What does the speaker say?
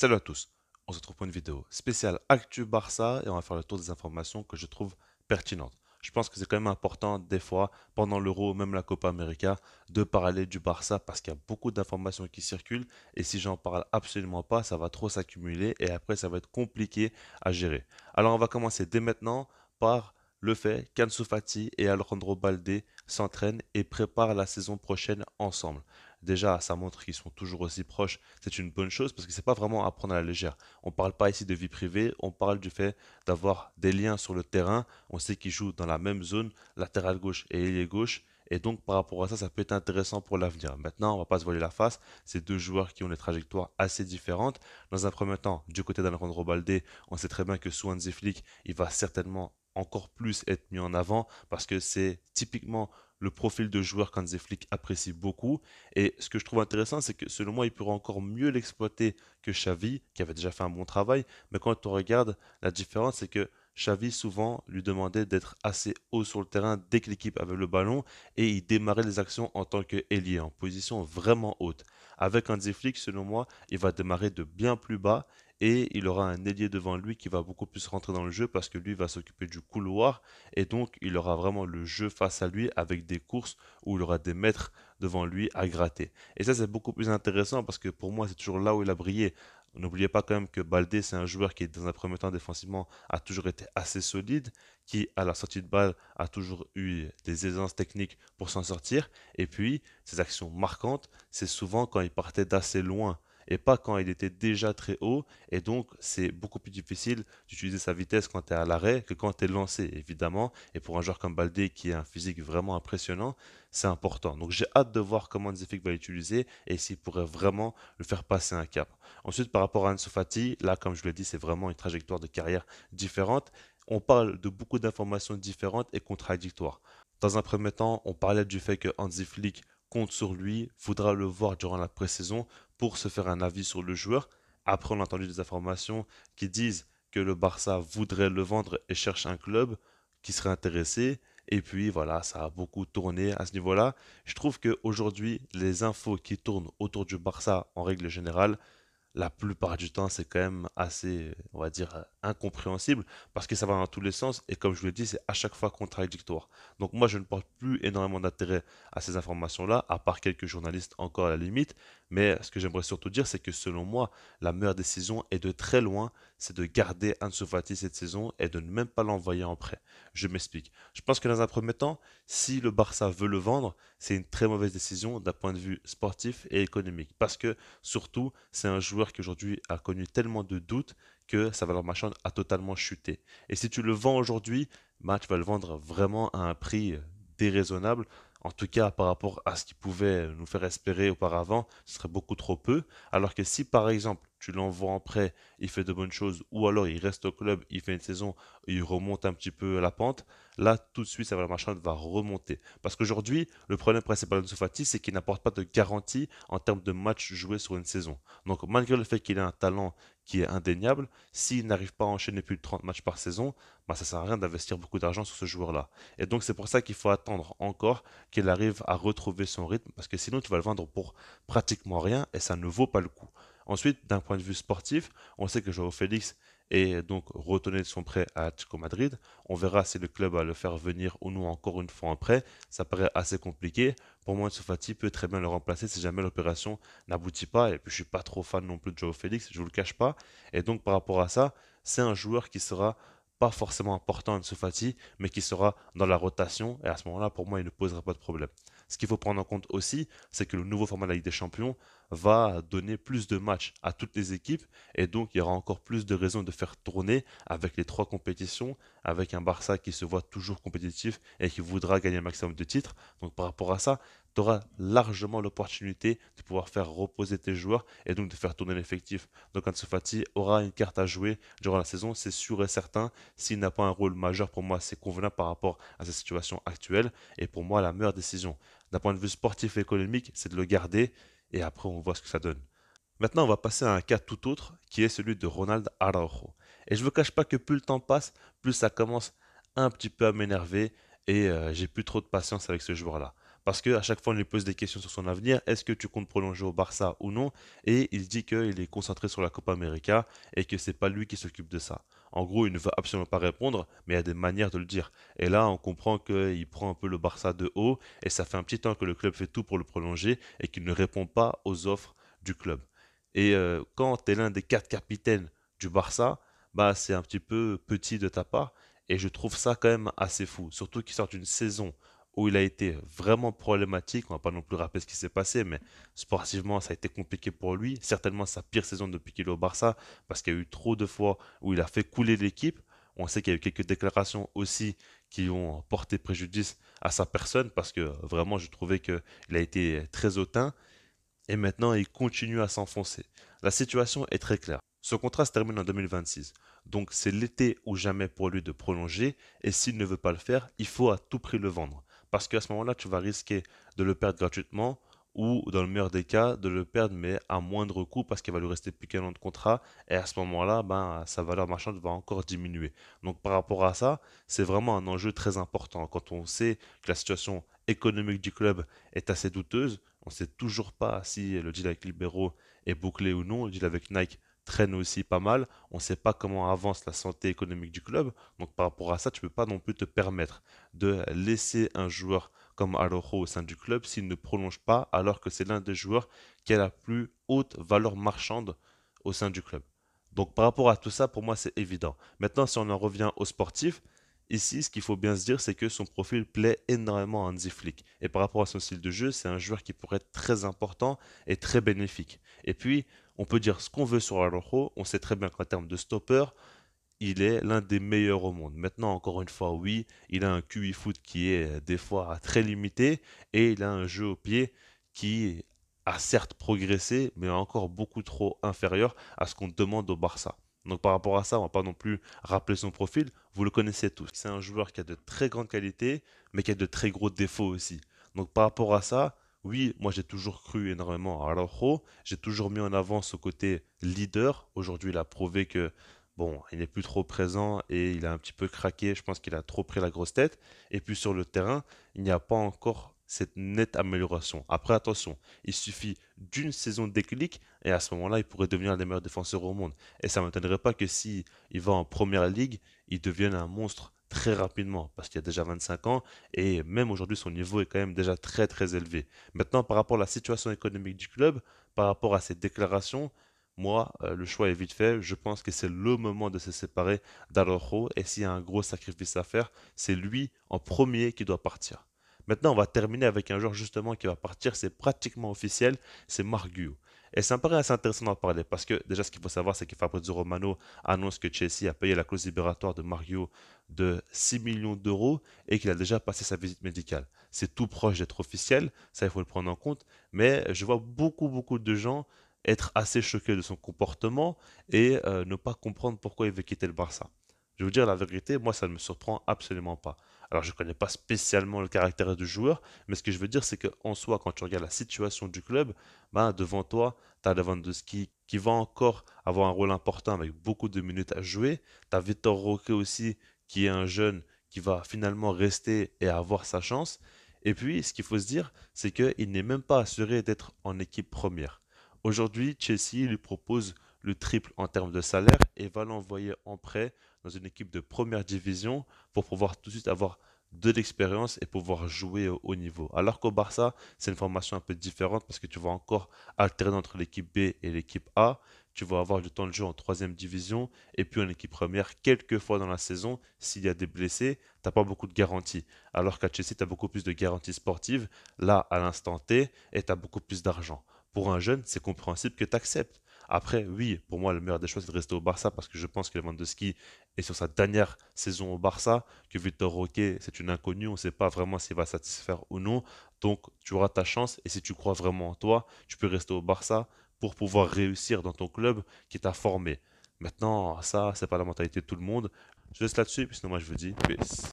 Salut à tous, on se retrouve pour une vidéo spéciale Actu Barça et on va faire le tour des informations que je trouve pertinentes. Je pense que c'est quand même important des fois, pendant l'Euro ou même la Copa América, de parler du Barça parce qu'il y a beaucoup d'informations qui circulent et si j'en parle absolument pas, ça va trop s'accumuler et après ça va être compliqué à gérer. Alors on va commencer dès maintenant par le fait qu'Ansu Fati et Alejandro Balde s'entraînent et préparent la saison prochaine ensemble déjà, ça montre qu'ils sont toujours aussi proches. C'est une bonne chose parce que c'est pas vraiment à prendre à la légère. On parle pas ici de vie privée, on parle du fait d'avoir des liens sur le terrain. On sait qu'ils jouent dans la même zone, latérale gauche et ailier gauche. Et donc, par rapport à ça, ça peut être intéressant pour l'avenir. Maintenant, on va pas se voiler la face. C'est deux joueurs qui ont des trajectoires assez différentes. Dans un premier temps, du côté d'Alejandro Balde, on sait très bien que Swansea Flick, il va certainement encore plus être mis en avant parce que c'est typiquement le profil de joueur qu'Anze Flick apprécie beaucoup. Et ce que je trouve intéressant, c'est que selon moi, il pourra encore mieux l'exploiter que Xavi, qui avait déjà fait un bon travail. Mais quand on regarde, la différence, c'est que Xavi souvent lui demandait d'être assez haut sur le terrain dès que l'équipe avait le ballon et il démarrait les actions en tant qu'ailier en position vraiment haute. Avec Anze Flick, selon moi, il va démarrer de bien plus bas et il aura un ailier devant lui qui va beaucoup plus rentrer dans le jeu parce que lui va s'occuper du couloir et donc il aura vraiment le jeu face à lui avec des courses où il aura des mètres devant lui à gratter. Et ça c'est beaucoup plus intéressant parce que pour moi c'est toujours là où il a brillé. N'oubliez pas quand même que Baldé, c'est un joueur qui, dans un premier temps défensivement, a toujours été assez solide, qui, à la sortie de balle, a toujours eu des aisances techniques pour s'en sortir. Et puis, ses actions marquantes, c'est souvent quand il partait d'assez loin et pas quand il était déjà très haut. Et donc, c'est beaucoup plus difficile d'utiliser sa vitesse quand tu es à l'arrêt que quand tu es lancé, évidemment. Et pour un joueur comme Baldé qui a un physique vraiment impressionnant, c'est important. Donc, j'ai hâte de voir comment Anziflik va l'utiliser et s'il pourrait vraiment le faire passer un cap. Ensuite, par rapport à Ansu Fati, là, comme je l'ai dit, c'est vraiment une trajectoire de carrière différente. On parle de beaucoup d'informations différentes et contradictoires. Dans un premier temps, on parlait du fait que Hansi Flick compte sur lui, voudra le voir durant la pré-saison pour se faire un avis sur le joueur. Après, on a entendu des informations qui disent que le Barça voudrait le vendre et cherche un club qui serait intéressé. Et puis voilà, ça a beaucoup tourné à ce niveau-là. Je trouve qu'aujourd'hui, les infos qui tournent autour du Barça en règle générale, la plupart du temps, c'est quand même assez, on va dire, incompréhensible, parce que ça va dans tous les sens, et comme je vous l'ai dit, c'est à chaque fois contradictoire. Donc moi, je ne porte plus énormément d'intérêt à ces informations-là, à part quelques journalistes encore à la limite, mais ce que j'aimerais surtout dire, c'est que selon moi, la meilleure décision est de très loin, c'est de garder Ansu Fati cette saison et de ne même pas l'envoyer en prêt. Je m'explique. Je pense que dans un premier temps, si le Barça veut le vendre, c'est une très mauvaise décision d'un point de vue sportif et économique. Parce que surtout, c'est un joueur qui aujourd'hui a connu tellement de doutes que sa valeur marchande a totalement chuté. Et si tu le vends aujourd'hui, tu vas le vendre vraiment à un prix déraisonnable en tout cas par rapport à ce qui pouvait nous faire espérer auparavant, ce serait beaucoup trop peu. Alors que si par exemple tu l'envoies en prêt, il fait de bonnes choses, ou alors il reste au club, il fait une saison, il remonte un petit peu la pente, là tout de suite ça va, la marchande va remonter. Parce qu'aujourd'hui, le problème principal de Soufati, c'est qu'il n'apporte pas de garantie en termes de matchs joués sur une saison. Donc malgré le fait qu'il ait un talent qui est indéniable, s'il n'arrive pas à enchaîner plus de 30 matchs par saison, bah, ça sert à rien d'investir beaucoup d'argent sur ce joueur-là. Et donc c'est pour ça qu'il faut attendre encore qu'il arrive à retrouver son rythme, parce que sinon tu vas le vendre pour pratiquement rien et ça ne vaut pas le coup. Ensuite, d'un point de vue sportif, on sait que Joao Félix est donc retenu de son prêt à Atlético Madrid. On verra si le club va le faire venir ou non encore une fois après. Ça paraît assez compliqué. Pour moi, Sofati peut très bien le remplacer si jamais l'opération n'aboutit pas. Et puis, je suis pas trop fan non plus de Joao Félix, je vous le cache pas. Et donc, par rapport à ça, c'est un joueur qui sera pas forcément important à Ntsufati, mais qui sera dans la rotation. Et à ce moment-là, pour moi, il ne posera pas de problème. Ce qu'il faut prendre en compte aussi, c'est que le nouveau format de la Ligue des Champions va donner plus de matchs à toutes les équipes et donc il y aura encore plus de raisons de faire tourner avec les trois compétitions, avec un Barça qui se voit toujours compétitif et qui voudra gagner un maximum de titres. Donc par rapport à ça, tu auras largement l'opportunité de pouvoir faire reposer tes joueurs et donc de faire tourner l'effectif. Donc Ansu Fati aura une carte à jouer durant la saison, c'est sûr et certain. S'il n'a pas un rôle majeur pour moi, c'est convenable par rapport à sa situation actuelle et pour moi la meilleure décision. D'un point de vue sportif et économique, c'est de le garder et après on voit ce que ça donne. Maintenant, on va passer à un cas tout autre qui est celui de Ronald Araujo. Et je ne vous cache pas que plus le temps passe, plus ça commence un petit peu à m'énerver et euh, j'ai plus trop de patience avec ce joueur-là. Parce qu'à chaque fois, on lui pose des questions sur son avenir. Est-ce que tu comptes prolonger au Barça ou non Et il dit qu'il est concentré sur la Copa América et que c'est pas lui qui s'occupe de ça. En gros, il ne veut absolument pas répondre, mais il y a des manières de le dire. Et là, on comprend qu'il prend un peu le Barça de haut et ça fait un petit temps que le club fait tout pour le prolonger et qu'il ne répond pas aux offres du club. Et euh, quand tu es l'un des quatre capitaines du Barça, bah c'est un petit peu petit de ta part. Et je trouve ça quand même assez fou. Surtout qu'il sort d'une saison où il a été vraiment problématique. On va pas non plus rappeler ce qui s'est passé, mais sportivement, ça a été compliqué pour lui. Certainement sa pire saison depuis qu'il est au Barça, parce qu'il y a eu trop de fois où il a fait couler l'équipe. On sait qu'il y a eu quelques déclarations aussi qui ont porté préjudice à sa personne, parce que vraiment, je trouvais qu'il a été très hautain. Et maintenant, il continue à s'enfoncer. La situation est très claire. Ce contrat se termine en 2026. Donc c'est l'été ou jamais pour lui de prolonger, et s'il ne veut pas le faire, il faut à tout prix le vendre. Parce qu'à ce moment-là, tu vas risquer de le perdre gratuitement ou, dans le meilleur des cas, de le perdre mais à moindre coût parce qu'il va lui rester plus qu'un an de contrat. Et à ce moment-là, ben, sa valeur marchande va encore diminuer. Donc par rapport à ça, c'est vraiment un enjeu très important. Quand on sait que la situation économique du club est assez douteuse, on ne sait toujours pas si le deal avec Libero est bouclé ou non, le deal avec Nike traîne aussi pas mal. On ne sait pas comment avance la santé économique du club. Donc par rapport à ça, tu ne peux pas non plus te permettre de laisser un joueur comme Alojo au sein du club s'il ne prolonge pas, alors que c'est l'un des joueurs qui a la plus haute valeur marchande au sein du club. Donc par rapport à tout ça, pour moi, c'est évident. Maintenant, si on en revient au sportif, Ici, ce qu'il faut bien se dire, c'est que son profil plaît énormément à Andy Flick. Et par rapport à son style de jeu, c'est un joueur qui pourrait être très important et très bénéfique. Et puis, on peut dire ce qu'on veut sur Araujo. On sait très bien qu'en termes de stopper, il est l'un des meilleurs au monde. Maintenant, encore une fois, oui, il a un QI e foot qui est euh, des fois très limité et il a un jeu au pied qui a certes progressé, mais encore beaucoup trop inférieur à ce qu'on demande au Barça. Donc par rapport à ça, on ne va pas non plus rappeler son profil, vous le connaissez tous. C'est un joueur qui a de très grandes qualités, mais qui a de très gros défauts aussi. Donc par rapport à ça, oui, moi j'ai toujours cru énormément à Araujo, j'ai toujours mis en avant ce côté leader. Aujourd'hui, il a prouvé que bon, il n'est plus trop présent et il a un petit peu craqué. Je pense qu'il a trop pris la grosse tête. Et puis sur le terrain, il n'y a pas encore cette nette amélioration. Après, attention, il suffit d'une saison de déclic et à ce moment-là, il pourrait devenir des meilleurs défenseurs au monde. Et ça ne m'étonnerait pas que si il va en première ligue, il devienne un monstre très rapidement parce qu'il y a déjà 25 ans et même aujourd'hui son niveau est quand même déjà très très élevé. Maintenant par rapport à la situation économique du club, par rapport à ses déclarations, moi euh, le choix est vite fait, je pense que c'est le moment de se séparer d'Alojo et s'il y a un gros sacrifice à faire, c'est lui en premier qui doit partir. Maintenant, on va terminer avec un joueur justement qui va partir, c'est pratiquement officiel, c'est Marguio. Et ça me paraît assez intéressant d'en parler parce que déjà ce qu'il faut savoir c'est que Fabrizio Romano annonce que Chelsea a payé la clause libératoire de Mario de 6 millions d'euros et qu'il a déjà passé sa visite médicale. C'est tout proche d'être officiel, ça il faut le prendre en compte, mais je vois beaucoup beaucoup de gens être assez choqués de son comportement et euh, ne pas comprendre pourquoi il veut quitter le Barça. Je vais vous dire la vérité, moi ça ne me surprend absolument pas. Alors je ne connais pas spécialement le caractère du joueur, mais ce que je veux dire, c'est qu'en soi, quand tu regardes la situation du club, ben, devant toi, tu as Lewandowski qui va encore avoir un rôle important avec beaucoup de minutes à jouer. Tu as Victor Roque aussi, qui est un jeune qui va finalement rester et avoir sa chance. Et puis, ce qu'il faut se dire, c'est qu'il n'est même pas assuré d'être en équipe première. Aujourd'hui, Chelsea lui propose le triple en termes de salaire et va l'envoyer en prêt dans une équipe de première division pour pouvoir tout de suite avoir de l'expérience et pouvoir jouer au haut niveau. Alors qu'au Barça, c'est une formation un peu différente parce que tu vas encore alterner entre l'équipe B et l'équipe A. Tu vas avoir du temps de jeu en troisième division et puis en équipe première quelques fois dans la saison. S'il y a des blessés, tu t'as pas beaucoup de garanties. Alors qu'à Chelsea, tu as beaucoup plus de garanties sportives là à l'instant T et tu as beaucoup plus d'argent. Pour un jeune, c'est compréhensible que tu acceptes. Après, oui, pour moi, le meilleur des choses, c'est de rester au Barça parce que je pense que Lewandowski est sur sa dernière saison au Barça, que Victor Roquet, c'est une inconnue, on ne sait pas vraiment s'il va satisfaire ou non. Donc, tu auras ta chance et si tu crois vraiment en toi, tu peux rester au Barça pour pouvoir réussir dans ton club qui t'a formé. Maintenant, ça, c'est pas la mentalité de tout le monde. Je laisse là-dessus, sinon, moi, je vous dis peace.